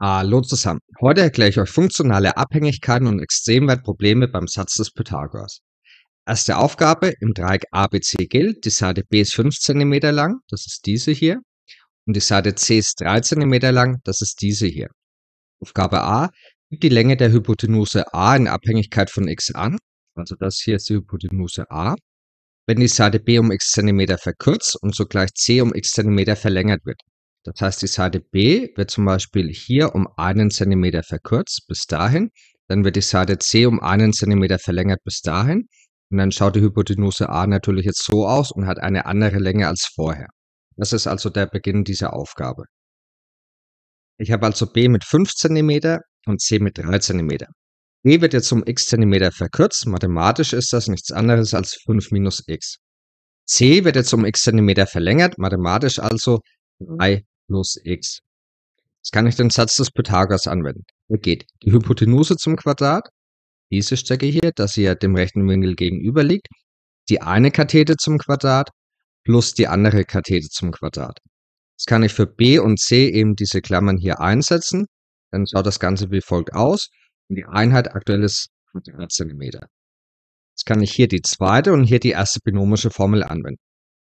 Hallo zusammen. Heute erkläre ich euch funktionale Abhängigkeiten und Extremwertprobleme beim Satz des Pythagoras. Erste Aufgabe, im Dreieck ABC gilt, die Seite B ist 5 cm lang, das ist diese hier, und die Seite C ist 3 cm lang, das ist diese hier. Aufgabe A, gibt die Länge der Hypotenuse A in Abhängigkeit von x an, also das hier ist die Hypotenuse A, wenn die Seite B um x cm verkürzt und sogleich C um x cm verlängert wird, das heißt, die Seite B wird zum Beispiel hier um einen Zentimeter verkürzt bis dahin. Dann wird die Seite C um einen Zentimeter verlängert bis dahin. Und dann schaut die Hypotenuse A natürlich jetzt so aus und hat eine andere Länge als vorher. Das ist also der Beginn dieser Aufgabe. Ich habe also B mit 5 cm und C mit 3 cm. B wird jetzt um x cm verkürzt. Mathematisch ist das nichts anderes als 5 minus x. C wird jetzt um x cm verlängert. Mathematisch also 3 mhm plus x. Jetzt kann ich den Satz des Pythagoras anwenden. Er geht die Hypotenuse zum Quadrat, diese Strecke hier, dass sie ja dem rechten Winkel gegenüber liegt, die eine Kathete zum Quadrat plus die andere Kathete zum Quadrat. Jetzt kann ich für b und c eben diese Klammern hier einsetzen. Dann schaut das Ganze wie folgt aus. Und die Einheit aktuell ist Quadratzentimeter. Jetzt kann ich hier die zweite und hier die erste binomische Formel anwenden.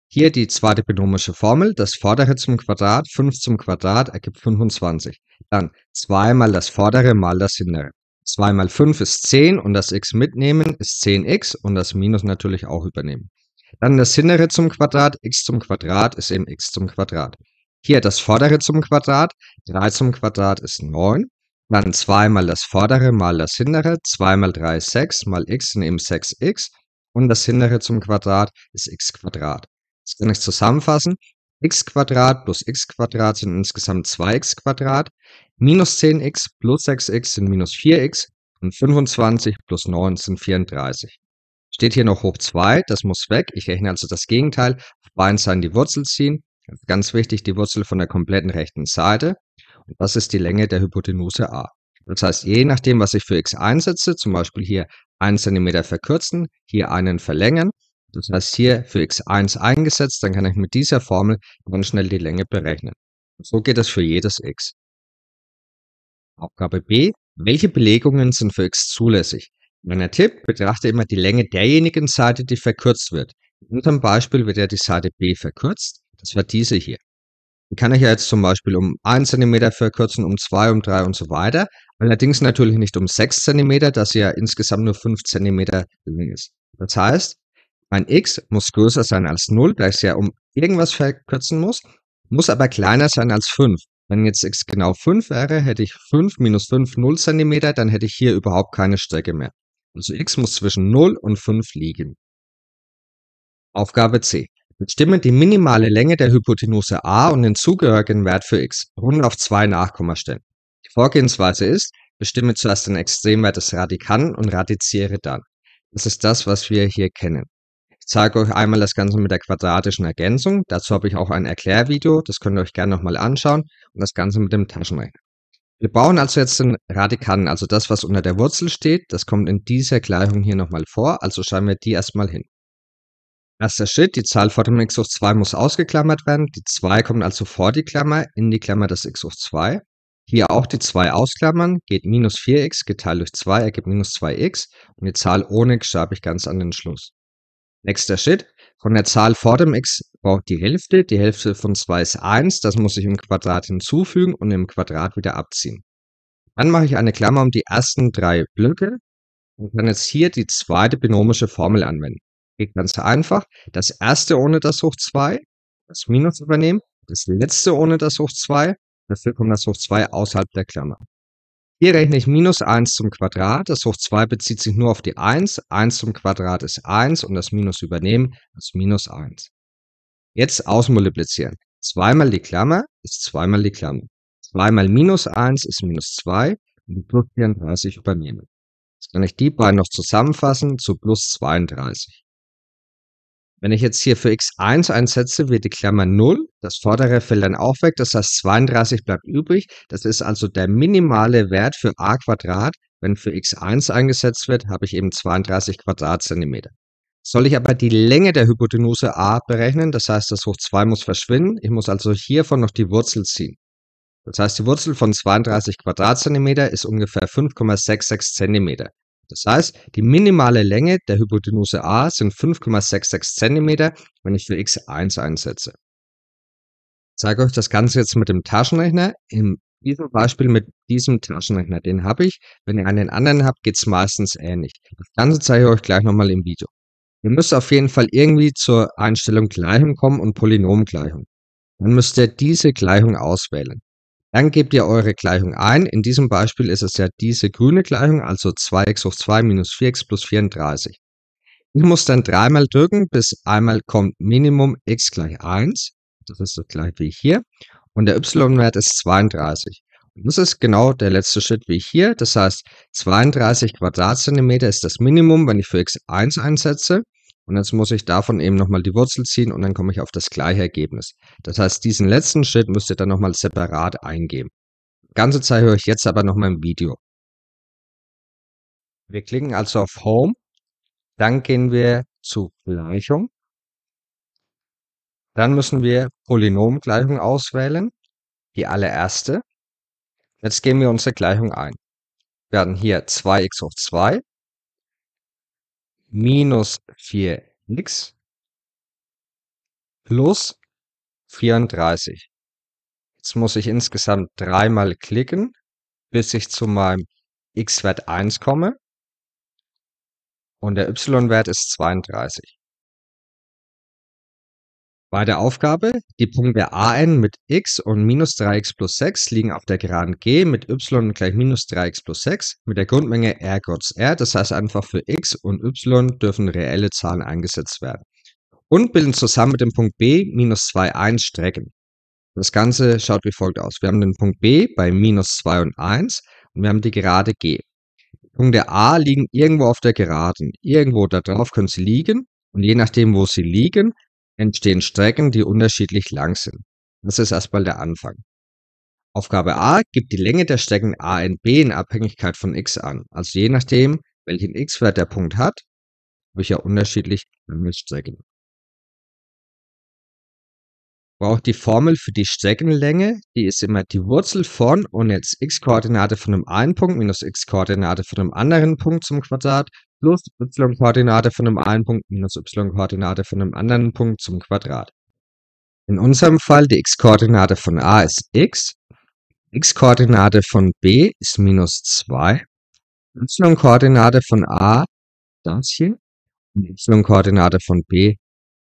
Hier die zweite binomische Formel. Das vordere zum Quadrat, 5 zum Quadrat ergibt 25. Dann 2 mal das vordere mal das hintere. 2 mal 5 ist 10 und das x mitnehmen ist 10x und das Minus natürlich auch übernehmen. Dann das hintere zum Quadrat, x zum Quadrat ist eben x zum Quadrat. Hier das vordere zum Quadrat, 3 zum Quadrat ist 9. Dann 2 mal das vordere mal das hintere, 2 mal 3 ist 6 mal x sind eben 6x und das hintere zum Quadrat ist x Quadrat. Das kann ich zusammenfassen. x plus x sind insgesamt 2x minus 10x plus 6x sind minus 4x und 25 plus 9 sind 34. Steht hier noch hoch 2, das muss weg. Ich rechne also das Gegenteil. Auf beiden Seiten die Wurzel ziehen. Ganz wichtig, die Wurzel von der kompletten rechten Seite. Und das ist die Länge der Hypotenuse a. Das heißt, je nachdem, was ich für x einsetze, zum Beispiel hier 1 cm verkürzen, hier einen verlängern, das heißt hier für x1 eingesetzt, dann kann ich mit dieser Formel ganz schnell die Länge berechnen. So geht das für jedes x. Aufgabe B. Welche Belegungen sind für x zulässig? Mein Tipp, betrachte immer die Länge derjenigen Seite, die verkürzt wird. In unserem Beispiel wird ja die Seite B verkürzt, das war diese hier. Die kann ich ja jetzt zum Beispiel um 1 cm verkürzen, um 2, um 3 und so weiter. Allerdings natürlich nicht um 6 cm, da sie ja insgesamt nur 5 cm lang ist. Das heißt, mein x muss größer sein als 0, da ich es ja um irgendwas verkürzen muss, muss aber kleiner sein als 5. Wenn jetzt x genau 5 wäre, hätte ich 5 minus 5 0 cm, dann hätte ich hier überhaupt keine Strecke mehr. Also x muss zwischen 0 und 5 liegen. Aufgabe C. Bestimme die minimale Länge der Hypotenuse a und den zugehörigen Wert für x. Runde auf zwei Nachkommastellen. Die Vorgehensweise ist, bestimme zuerst den Extremwert des Radikanten und radiziere dann. Das ist das, was wir hier kennen zeige euch einmal das Ganze mit der quadratischen Ergänzung. Dazu habe ich auch ein Erklärvideo, das könnt ihr euch gerne nochmal anschauen. Und das Ganze mit dem Taschenrechner. Wir bauen also jetzt den Radikanten, also das, was unter der Wurzel steht, das kommt in dieser Gleichung hier nochmal vor, also schreiben wir die erstmal hin. Erster Schritt, die Zahl vor dem x hoch 2 muss ausgeklammert werden, die 2 kommt also vor die Klammer, in die Klammer des x hoch 2. Hier auch die 2 ausklammern, geht minus 4x geteilt durch 2 ergibt minus 2x und die Zahl ohne x schreibe ich ganz an den Schluss. Nächster Schritt. Von der Zahl vor dem x braucht die Hälfte, die Hälfte von 2 ist 1, das muss ich im Quadrat hinzufügen und im Quadrat wieder abziehen. Dann mache ich eine Klammer um die ersten drei Blöcke und kann jetzt hier die zweite binomische Formel anwenden. Geht ganz einfach. Das erste ohne das hoch 2, das Minus übernehmen, das letzte ohne das hoch 2, dafür kommt das hoch 2 außerhalb der Klammer. Hier rechne ich minus 1 zum Quadrat, das hoch 2 bezieht sich nur auf die 1, 1 zum Quadrat ist 1 und das Minus übernehmen ist minus 1. Jetzt ausmultiplizieren. 2 mal die Klammer ist 2 mal die Klammer. 2 mal minus 1 ist minus 2 und plus 34 übernehmen. Jetzt kann ich die beiden noch zusammenfassen zu plus 32. Wenn ich jetzt hier für x1 einsetze, wird die Klammer 0, das vordere fällt dann auch weg, das heißt 32 bleibt übrig. Das ist also der minimale Wert für a Quadrat. Wenn für x1 eingesetzt wird, habe ich eben 32 Quadratzentimeter. Soll ich aber die Länge der Hypotenuse a berechnen, das heißt das hoch 2 muss verschwinden, ich muss also hiervon noch die Wurzel ziehen. Das heißt, die Wurzel von 32 Quadratzentimeter ist ungefähr 5,66 Zentimeter. Das heißt, die minimale Länge der Hypotenuse A sind 5,66 cm, wenn ich für x1 einsetze. Ich zeige euch das Ganze jetzt mit dem Taschenrechner. In diesem Beispiel mit diesem Taschenrechner, den habe ich. Wenn ihr einen anderen habt, geht es meistens ähnlich. Das Ganze zeige ich euch gleich nochmal im Video. Ihr müsst auf jeden Fall irgendwie zur Einstellung Gleichung kommen und Polynomgleichung. Dann müsst ihr diese Gleichung auswählen. Dann gebt ihr eure Gleichung ein. In diesem Beispiel ist es ja diese grüne Gleichung, also 2x hoch 2 minus 4x plus 34. Ich muss dann dreimal drücken, bis einmal kommt Minimum x gleich 1. Das ist so gleich wie hier. Und der y-Wert ist 32. Und das ist genau der letzte Schritt wie hier. Das heißt, 32 Quadratzentimeter ist das Minimum, wenn ich für x1 einsetze. Und jetzt muss ich davon eben nochmal die Wurzel ziehen und dann komme ich auf das gleiche Ergebnis. Das heißt, diesen letzten Schritt müsst ihr dann nochmal separat eingeben. Ganze zeige ich euch jetzt aber nochmal im Video. Wir klicken also auf Home, dann gehen wir zu Gleichung. Dann müssen wir Polynomgleichung auswählen, die allererste. Jetzt geben wir unsere Gleichung ein. Wir haben hier 2x hoch 2 minus 4 nix plus 34. Jetzt muss ich insgesamt dreimal klicken, bis ich zu meinem x-Wert 1 komme. Und der y-Wert ist 32. Bei der Aufgabe die Punkte a_n mit x und minus -3x plus 6 liegen auf der Geraden g mit y gleich minus -3x plus 6 mit der Grundmenge R kurz R, das heißt einfach für x und y dürfen reelle Zahlen eingesetzt werden, und bilden zusammen mit dem Punkt b minus 2, 1 Strecken. Das Ganze schaut wie folgt aus: Wir haben den Punkt b bei minus (-2 und 1) und wir haben die Gerade g. Die Punkte a liegen irgendwo auf der Geraden, irgendwo da drauf können sie liegen und je nachdem, wo sie liegen entstehen Strecken, die unterschiedlich lang sind. Das ist erstmal der Anfang. Aufgabe A gibt die Länge der Strecken A und B in Abhängigkeit von x an. Also je nachdem, welchen x-Wert der Punkt hat, habe ich ja unterschiedlich lange Strecken. Braucht die Formel für die Streckenlänge, die ist immer die Wurzel von und jetzt x-Koordinate von einem einen Punkt minus x-Koordinate von einem anderen Punkt zum Quadrat plus y-Koordinate von einem einen Punkt minus y-Koordinate von einem anderen Punkt zum Quadrat. In unserem Fall die x-Koordinate von a ist x, x-Koordinate von b ist minus 2, y-Koordinate von a, das hier, und y-Koordinate von b,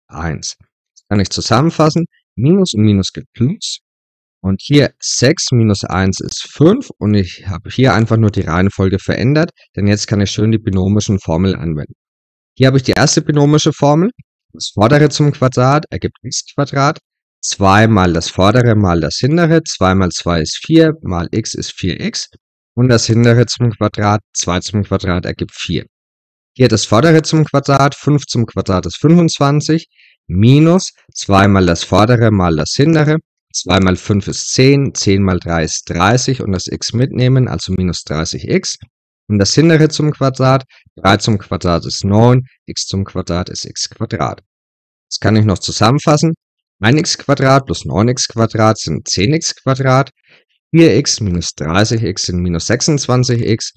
1. Das kann ich zusammenfassen, minus und minus gibt plus, und hier 6 minus 1 ist 5 und ich habe hier einfach nur die Reihenfolge verändert, denn jetzt kann ich schön die binomischen Formeln anwenden. Hier habe ich die erste binomische Formel. Das vordere zum Quadrat ergibt x Quadrat. 2 mal das vordere mal das hintere. 2 mal 2 ist 4, mal x ist 4x. Und das hintere zum Quadrat, 2 zum Quadrat ergibt 4. Hier das vordere zum Quadrat, 5 zum Quadrat ist 25, minus 2 mal das vordere mal das hintere. 2 mal 5 ist 10, 10 mal 3 ist 30 und das x mitnehmen, also minus 30x. Und das hintere zum Quadrat, 3 zum Quadrat ist 9, x zum Quadrat ist x Quadrat. Das kann ich noch zusammenfassen. 1x Quadrat plus 9x Quadrat sind 10x Quadrat, 4x minus 30x sind minus 26x,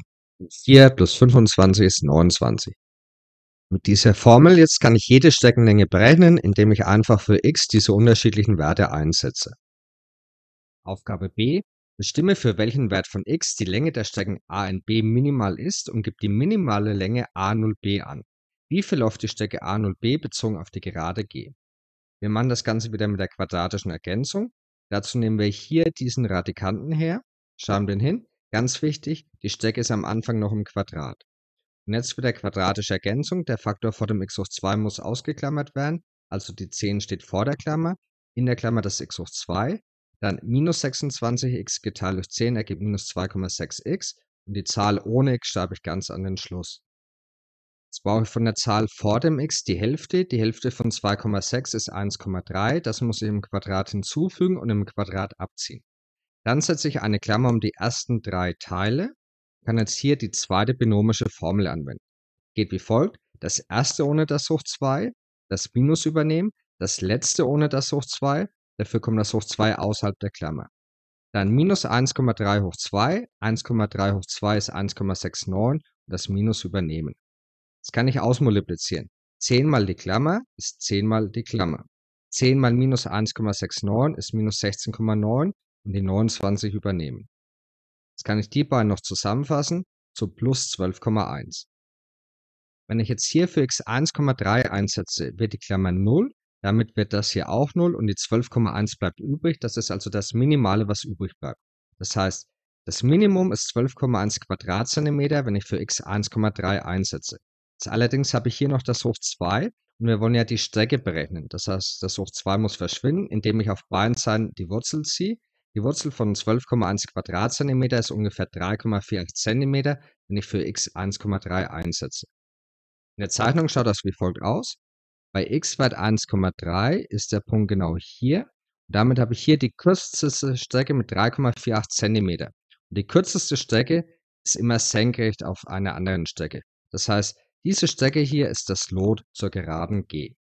4 plus 25 ist 29. Mit dieser Formel jetzt kann ich jede Streckenlänge berechnen, indem ich einfach für x diese unterschiedlichen Werte einsetze. Aufgabe b: Bestimme für welchen Wert von x die Länge der Strecken A in B minimal ist und gib die minimale Länge A 0 B an. Wie verläuft die Strecke A 0 B bezogen auf die Gerade G? Wir machen das Ganze wieder mit der quadratischen Ergänzung. Dazu nehmen wir hier diesen Radikanten her, schreiben den hin. Ganz wichtig, die Strecke ist am Anfang noch im Quadrat. Und jetzt mit der quadratischen Ergänzung, der Faktor vor dem x hoch 2 muss ausgeklammert werden, also die 10 steht vor der Klammer, in der Klammer das x hoch 2 dann minus 26x geteilt durch 10 ergibt minus 2,6x und die Zahl ohne x schreibe ich ganz an den Schluss. Jetzt brauche ich von der Zahl vor dem x die Hälfte. Die Hälfte von 2,6 ist 1,3. Das muss ich im Quadrat hinzufügen und im Quadrat abziehen. Dann setze ich eine Klammer um die ersten drei Teile. Ich kann jetzt hier die zweite binomische Formel anwenden. Geht wie folgt. Das erste ohne das hoch 2, das Minus übernehmen, das letzte ohne das hoch 2 Dafür kommt das hoch 2 außerhalb der Klammer. Dann minus 1,3 hoch 2. 1,3 hoch 2 ist 1,69 und das Minus übernehmen. Das kann ich ausmultiplizieren. 10 mal die Klammer ist 10 mal die Klammer. 10 mal minus 1,69 ist minus 16,9 und die 29 übernehmen. Jetzt kann ich die beiden noch zusammenfassen zu plus 12,1. Wenn ich jetzt hier für x 1,3 einsetze, wird die Klammer 0 damit wird das hier auch 0 und die 12,1 bleibt übrig. Das ist also das Minimale, was übrig bleibt. Das heißt, das Minimum ist 12,1 Quadratzentimeter, wenn ich für x 1,3 einsetze. Jetzt allerdings habe ich hier noch das hoch 2 und wir wollen ja die Strecke berechnen. Das heißt, das hoch 2 muss verschwinden, indem ich auf beiden Seiten die Wurzel ziehe. Die Wurzel von 12,1 Quadratzentimeter ist ungefähr 3,48 Zentimeter, wenn ich für x 1,3 einsetze. In der Zeichnung schaut das wie folgt aus. Bei x Wert 1,3 ist der Punkt genau hier. Damit habe ich hier die kürzeste Strecke mit 3,48 Zentimeter. Und die kürzeste Strecke ist immer senkrecht auf einer anderen Strecke. Das heißt, diese Strecke hier ist das Lot zur Geraden g.